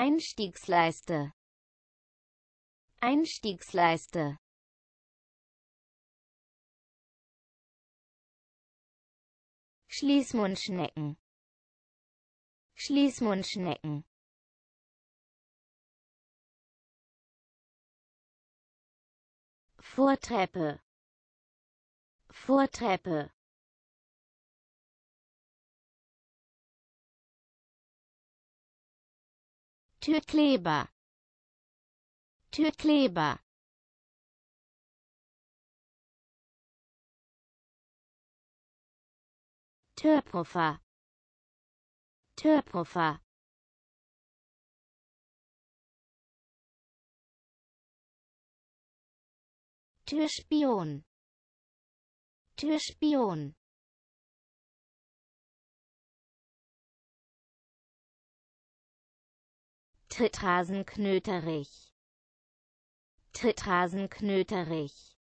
Einstiegsleiste Einstiegsleiste Schließmundschnecken Schließmundschnecken Vortreppe Vortreppe Türkleber Türkleber Türpuffer Türpuffer Türspion Türspion Trittrasenknöterich. Trittrasenknöterich.